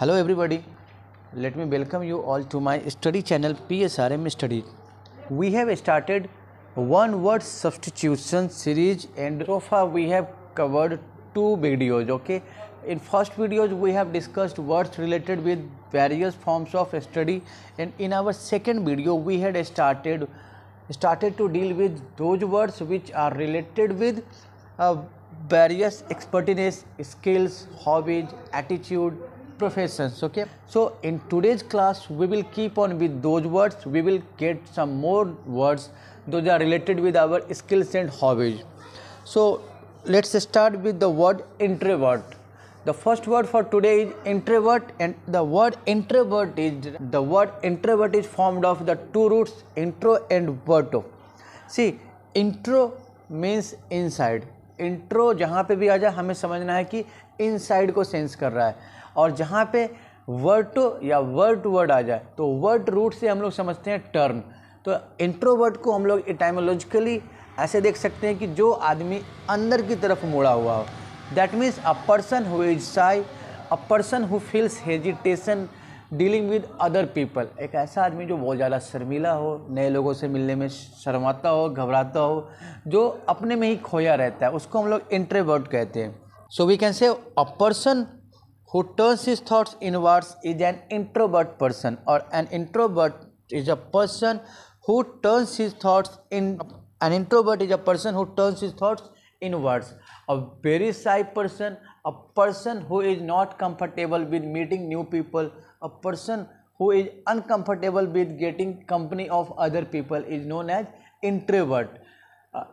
hello everybody let me welcome you all to my study channel psrm study we have started one word substitution series and so far we have covered two videos okay in first videos we have discussed words related with various forms of study and in our second video we had started started to deal with those words which are related with uh, various expertise skills hobbies attitude professions okay so in today's class we will keep on with those words we will get some more words those are related with our skills and hobbies so let's start with the word introvert the first word for today is introvert and the word introvert is the word introvert is formed of the two roots intro and verto see intro means inside intro जहाँ पे भी आ जाए हमें समझना है कि इन side को sense कर रहा है और जहाँ पे वर्ड टू या वर्ड टू वर्ड आ जाए तो वर्ड रूट से हम लोग समझते हैं टर्न तो इंट्रो वर्ड को हम लोग टाइमोलॉजिकली ऐसे देख सकते हैं कि जो आदमी अंदर की तरफ मुड़ा हुआ हो that means a person who is shy a person who feels hesitation dealing with other people एक ऐसा आदमी जो बहुत ज़्यादा शर्मिला हो नए लोगों से मिलने में शर्माता हो घबराता हो जो अपने में ही खोया रहता है उसको हम लोग इंट्रेवर्ट कहते हैं सो we can say a person who turns his thoughts words is an introvert person और an introvert is a person who turns his thoughts in an introvert is a person who turns his thoughts in words a very shy person a person who is not comfortable with meeting new people a person who is uncomfortable with getting company of other people is known as introvert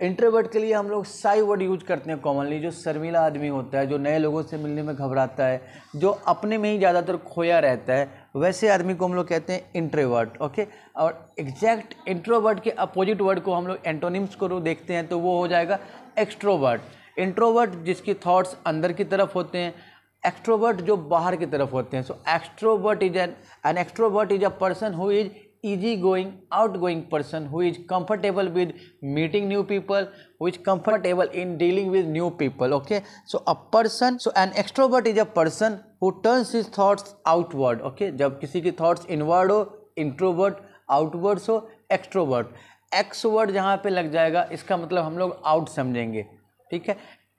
introvert uh, के लिए हम लोग Sai word use करते हैं commonly जो शर्मिला आदमी होता है जो नए लोगों से मिलने में घबराता है जो अपने में ही ज़्यादातर खोया रहता है वैसे आदमी को हम लोग कहते हैं इंट्रोवर्ट ओके और एग्जैक्ट इंट्रोवर्ट के अपोजिट वर्ड को हम लोग एंटोनिम्स को देखते हैं तो वो हो जाएगा एक्स्ट्रोवर्ट इंट्रोवर्ट जिसकी थॉट्स अंदर की तरफ होते हैं एक्स्ट्रोवर्ट जो बाहर की तरफ होते हैं so extrovert is an an extrovert is a person who is easy going out going person who is comfortable with meeting new people who is comfortable in dealing with new people okay so a person so an extrovert is a person who turns his thoughts outward okay जब किसी की thoughts inward हो introvert outwards हो extrovert ex word जहाँ पर लग जाएगा इसका मतलब हम लोग आउट समझेंगे ठीक है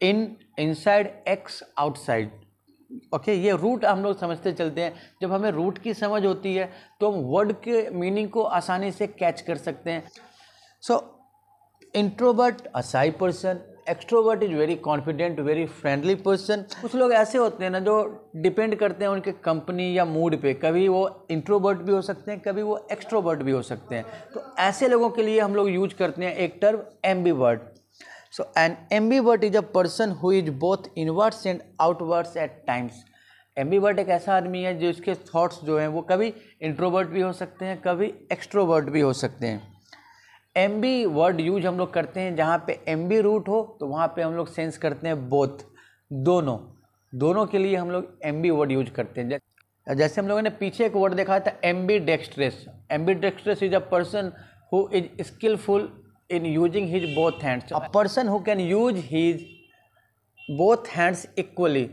in inside ex outside okay okay, ये रूट हम लोग समझते चलते हैं जब हमें रूट की समझ होती है तो हम वर्ड के मीनिंग को आसानी से कैच कर सकते हैं so introvert a shy person extrovert is very confident very friendly person कुछ लोग ऐसे होते हैं ना जो डिपेंड करते हैं उनके कंपनी या मूड पे कभी वो इंट्रोवर्ट भी हो सकते हैं कभी वो एक्स्ट्रोवर्ट भी हो सकते हैं तो ऐसे लोगों के लिए हम लोग यूज करते हैं एक term ambivert so an ambivert is who is both is and inwards at times ambi ambivert एक ऐसा आदमी है जो इसके थॉट्स जो हैं वो कभी इंट्रोवर्ट भी हो सकते हैं कभी एक्स्ट्रोवर्ट भी हो सकते हैं एम बी वर्ड यूज हम लोग करते हैं जहाँ पे बी रूट हो तो वहाँ पे हम लोग सेंस करते हैं बोथ दोनों दोनों के लिए हम लोग एम बी वर्ड यूज करते हैं जैसे हम लोगों ने पीछे एक वर्ड देखा था ambidextrous ambidextrous is a person who is skillful in using his both hands a person who can use his both hands equally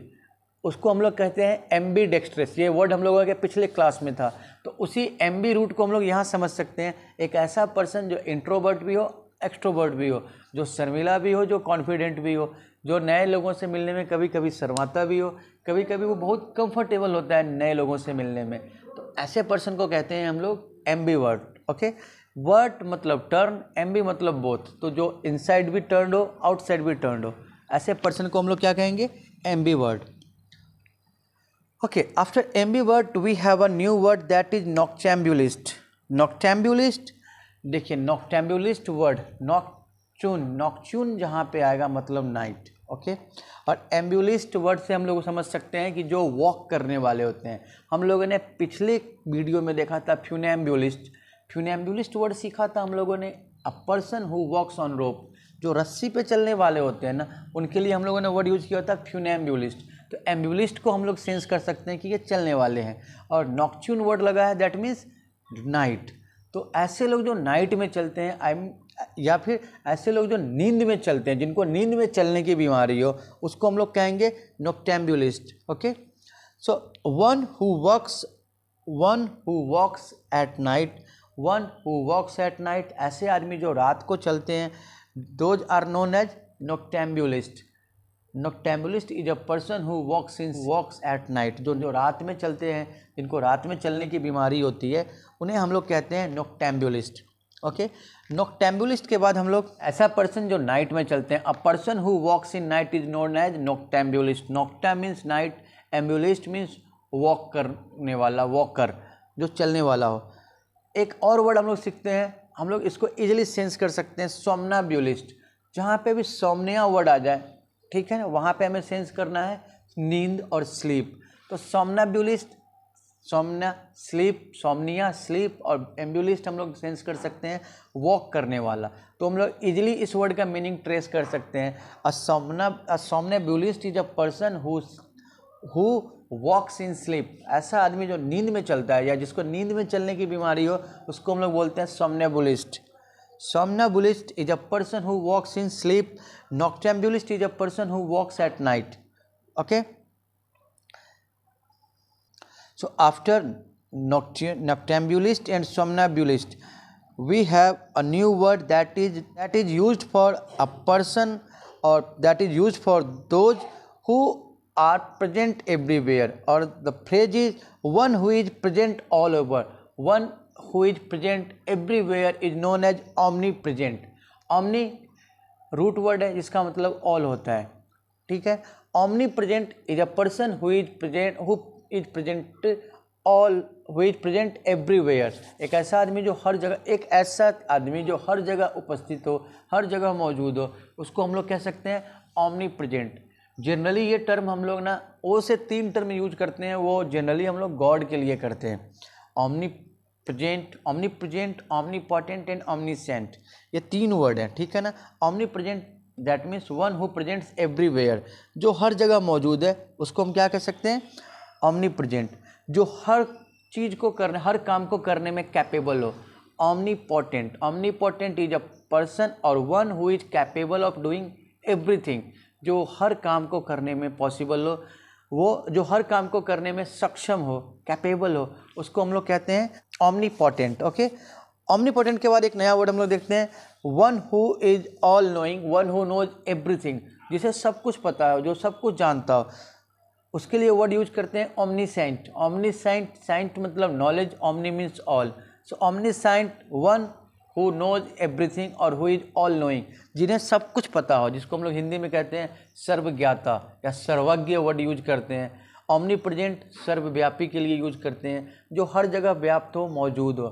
उसको हम लोग कहते हैं एम बी डेक्स्ट्रेस ये वर्ड हम लोगों के पिछले क्लास में था तो उसी एम बी रूट को हम लोग यहाँ समझ सकते हैं एक ऐसा पर्सन जो इंट्रोवर्ट भी हो एक्स्ट्रोवर्ट भी हो जो शर्मिला भी हो जो कॉन्फिडेंट भी हो जो नए लोगों से मिलने में कभी कभी शर्माता भी हो कभी कभी वो बहुत कंफर्टेबल होता है नए लोगों से मिलने में तो ऐसे पर्सन को कहते हैं हम लोग ambivert okay vert मतलब टर्न एम बी मतलब बोथ तो जो इनसाइड भी टर्न हो आउटसाइड भी टर्न हो ऐसे पर्सन को हम लोग क्या कहेंगे ambivert okay after ambivert we have a new word that is noctambulist noctambulist देखिए नॉकटैम्बुलिस्ट वर्ड नॉकचून नॉकचून जहाँ पे आएगा मतलब नाइट ओके और एम्बुलिस्ट वर्ड से हम लोग समझ सकते हैं कि जो वॉक करने वाले होते हैं हम लोगों ने पिछले वीडियो में देखा था फ्यूनेम्बुलिस्ट फ्यूनेम्बुलिस वर्ड सीखा था हम लोगों ने a person who walks on rope जो रस्सी पे चलने वाले होते हैं ना उनके लिए हम लोगों ने वर्ड यूज़ किया होता है तो एम्बुलिस्ट को हम लोग सेंस कर सकते हैं कि ये चलने वाले हैं और नॉक्च्यून वर्ड लगा है दैट मीन्स नाइट तो ऐसे लोग जो नाइट में चलते हैं आई या फिर ऐसे लोग जो नींद में चलते हैं जिनको नींद में चलने की बीमारी हो उसको हम लोग कहेंगे noctambulist okay so one who works one who walks at night one who walks at night ऐसे आदमी जो रात को चलते हैं those are known as noctambulist noctambulist is a person who walks in walks at night जो जो रात में चलते हैं जिनको रात में चलने की बीमारी होती है उन्हें हम लोग कहते हैं नोकटैम्बुलिस्ट ओके नोकटैम्बुलिस्ट के बाद हम लोग ऐसा पर्सन जो नाइट में चलते हैं a person who walks in night is known as noctambulist nocta means night ambulist means walk करने वाला वॉकर जो चलने वाला हो एक और वर्ड हम लोग सीखते हैं हम लोग इसको इजिली सेंस कर सकते हैं सोमनाब्यूलिस्ट जहाँ पे भी सोमनिया वर्ड आ जाए ठीक है ना वहाँ पे हमें सेंस करना है नींद और स्लीप तो सोमनाब्यूलिस्ट सोमना स्लीप सोमनिया स्लीप और एम्ब्यूलिस्ट हम लोग सेंस कर सकते हैं वॉक करने वाला तो हम लोग इजिली इस वर्ड का मीनिंग ट्रेस कर सकते हैं a somna a somnambulist is a person who who walks in sleep ऐसा आदमी जो नींद में चलता है या जिसको नींद में चलने की बीमारी हो उसको हम लोग बोलते हैं somnambulist somnambulist is a person who walks in sleep noctambulist is a person who walks at night okay so after noctambulist and somnambulist we have a new word that is that is use for a person और that is use for those who are present everywhere और the phrase is one who is present all over one who is present everywhere is known as omni present omni root word है जिसका मतलब all होता है ठीक है omnipresent is a person who is present who is present all who is present everywhere एक ऐसा आदमी जो हर जगह एक ऐसा आदमी जो हर जगह उपस्थित हो हर जगह मौजूद हो उसको हम लोग कह सकते हैं ऑमनी प्रजेंट जनरली ये टर्म हम लोग ना ओ से तीन टर्म यूज करते हैं वो जनरली हम लोग गॉड के लिए करते हैं omnipresent omnipresent omnipotent and omniscient ये तीन वर्ड हैं ठीक है ना omnipresent that means one who presents everywhere जो हर जगह मौजूद है उसको हम क्या कह सकते हैं ओमनी प्रजेंट जो हर चीज़ को करने हर काम को करने में कैपेबल हो omnipotent omnipotent is a person और one who is capable of doing everything जो हर काम को करने में पॉसिबल हो वो जो हर काम को करने में सक्षम हो कैपेबल हो उसको हम लोग कहते हैं ऑमनीपोटेंट ओके ऑमनीपोटेंट के बाद एक नया वर्ड हम लोग देखते हैं one who is all knowing one who knows everything जिसे सब कुछ पता हो जो सब कुछ जानता हो उसके लिए वर्ड यूज करते हैं ओमनी साइंट साइंट मतलब knowledge omni means all so scient one who knows everything और हु इज ऑल नोइंग जिन्हें सब कुछ पता हो जिसको हम लोग हिंदी में कहते हैं सर्वज्ञाता या सर्वज्ञ वर्ड यूज करते हैं ओमनी प्रजेंट सर्वव्यापी के लिए यूज करते हैं जो हर जगह व्याप्त हो मौजूद हो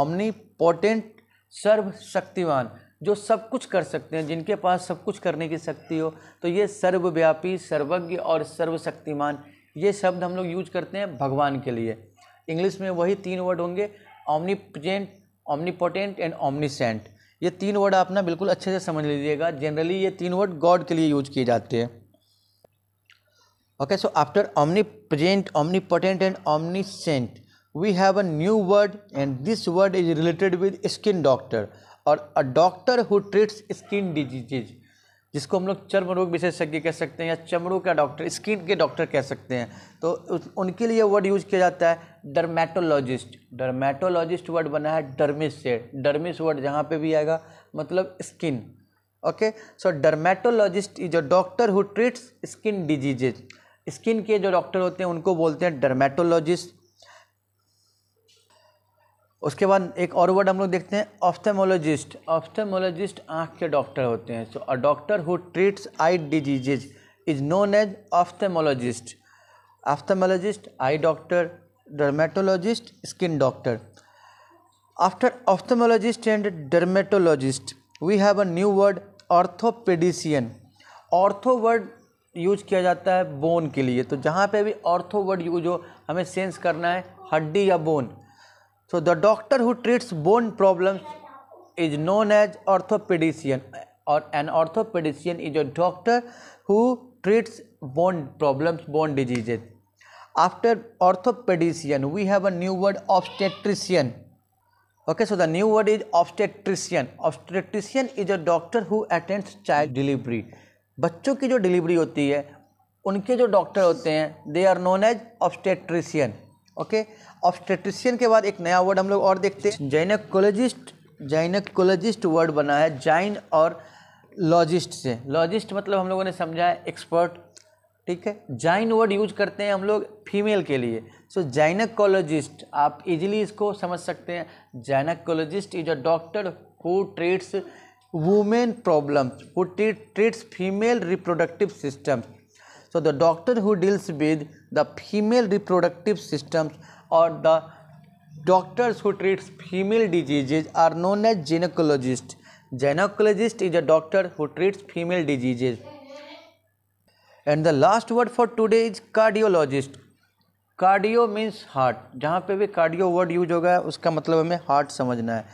ओमनी पोटेंट सर्वशक्तिवान जो सब कुछ कर सकते हैं जिनके पास सब कुछ करने की शक्ति हो तो ये सर्वव्यापी सर्वज्ञ और सर्वशक्तिमान ये शब्द हम लोग यूज करते हैं भगवान के लिए इंग्लिश में वही तीन वर्ड होंगे omnipresent omnipotent and omniscient ये तीन वर्ड आप ना बिल्कुल अच्छे से समझ लीजिएगा जनरली ये तीन वर्ड गॉड के लिए यूज किए जाते हैं okay so after omnipresent omnipotent and omniscient we have a new word and this word is related with skin doctor और a doctor who treats skin diseases जिसको हम लोग चर्म रोग विशेषज्ञ कह सकते हैं या चमड़ों का डॉक्टर स्किन के डॉक्टर कह सकते हैं तो उनके लिए वर्ड यूज़ किया जाता है डर्मेटोलॉजिस्ट डर्मेटोलॉजिस्ट वर्ड बना है डर्मिस से डर्मिस वर्ड जहाँ पे भी आएगा मतलब skin okay so dermatologist is a doctor who treats skin diseases skin के जो डॉक्टर होते हैं उनको बोलते हैं डर्मेटोलॉजिस्ट उसके बाद एक और वर्ड हम लोग देखते हैं ऑफ्थेमोलॉजिस्ट ऑफ्थेमोलॉजिस्ट आँख के डॉक्टर होते हैं so a doctor who treats eye diseases is known as ophthalmologist ophthalmologist eye doctor dermatologist skin doctor after ophthalmologist and dermatologist we have a new word orthopedician ortho word use किया जाता है bone के लिए तो जहाँ पे भी ortho word use हो हमें सेंस करना है हड्डी या bone so the doctor who treats bone problems is known as orthopedician or an orthopedician is a doctor who treats bone problems bone diseases after orthopedician we have a new word obstetrician okay so the new word is obstetrician obstetrician is a doctor who attends child delivery बच्चों की जो delivery होती है उनके जो doctor होते हैं they are known as obstetrician okay obstetrician के बाद एक नया वर्ड हम लोग और देखते हैं जाइनकोलॉजिस्ट जैनकोलॉजिस्ट वर्ड बना है जाइन और लॉजिस्ट से लॉजिस्ट मतलब हम लोगों ने समझा है एक्सपर्ट ठीक है जाइन वर्ड यूज करते हैं हम लोग फीमेल के लिए सो so, आप इजीली इसको समझ सकते हैं gynaecologist is a doctor who treats women problem who treats female reproductive system so the doctor who deals with the female reproductive systems or the doctors who treats female diseases are known as gynecologist gynecologist is a doctor who treats female diseases and the last word for today is cardiologist cardio means heart जहाँ पे भी cardio word use होगा उसका मतलब हमें heart समझना है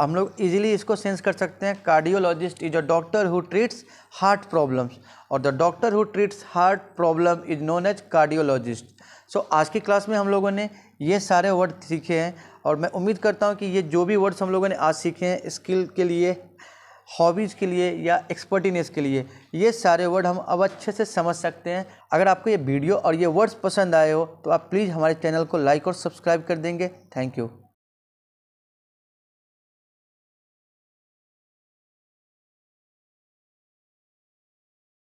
हम लोग इजीली इसको सेंस कर सकते हैं cardiologist is a doctor who treats heart problems और the doctor who treats heart problem is known as cardiologist so आज की क्लास में हम लोगों ने ये सारे वर्ड सीखे हैं और मैं उम्मीद करता हूँ कि ये जो भी वर्ड्स हम लोगों ने आज सीखे हैं स्किल के लिए हॉबीज़ के लिए या एक्सपर्टीनेस के लिए ये सारे वर्ड हम अब अच्छे से समझ सकते हैं अगर आपको ये वीडियो और ये वर्ड्स पसंद आए हो तो आप प्लीज़ हमारे चैनल को लाइक और सब्सक्राइब कर देंगे थैंक यू